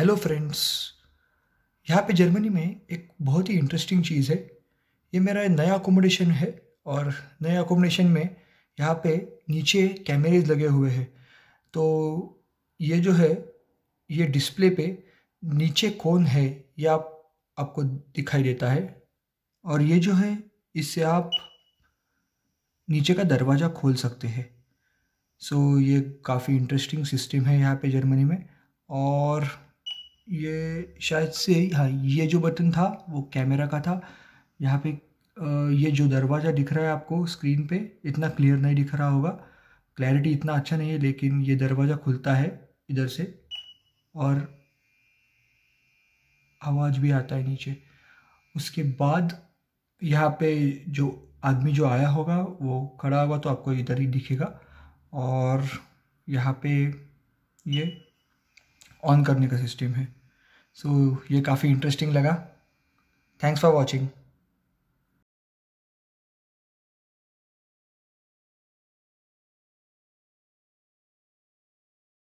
hello friends यहाँ पे Germany में एक बहुत ही इंटरेस्टिंग चीज़ है ये मेरा नया अकोमोडेशन है और नए अकोमोडेशन में यहाँ पे नीचे कैमरेज लगे हुए हैं तो ये जो है ये डिस्प्ले पे नीचे कौन है ये आप आपको दिखाई देता है और ये जो है इससे आप नीचे का दरवाज़ा खोल सकते हैं सो so, ये काफ़ी इंटरेस्टिंग सिस्टम है यहाँ पे जर्मनी में और ये शायद से हाँ ये जो बटन था वो कैमरा का था यहाँ पे ये जो दरवाज़ा दिख रहा है आपको स्क्रीन पे इतना क्लियर नहीं दिख रहा होगा क्लैरिटी इतना अच्छा नहीं है लेकिन ये दरवाज़ा खुलता है इधर से और आवाज़ भी आता है नीचे उसके बाद यहाँ पे जो आदमी जो आया होगा वो खड़ा होगा तो आपको इधर ही दिखेगा और यहाँ पे ये ऑन करने का सिस्टम है सो so, ये काफ़ी इंटरेस्टिंग लगा थैंक्स फॉर वॉचिंग